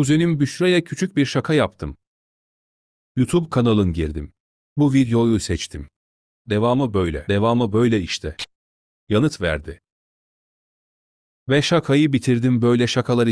Kuzenim Büşra'ya küçük bir şaka yaptım. YouTube kanalın girdim. Bu videoyu seçtim. Devamı böyle, devamı böyle işte. Yanıt verdi. Ve şakayı bitirdim böyle şakaları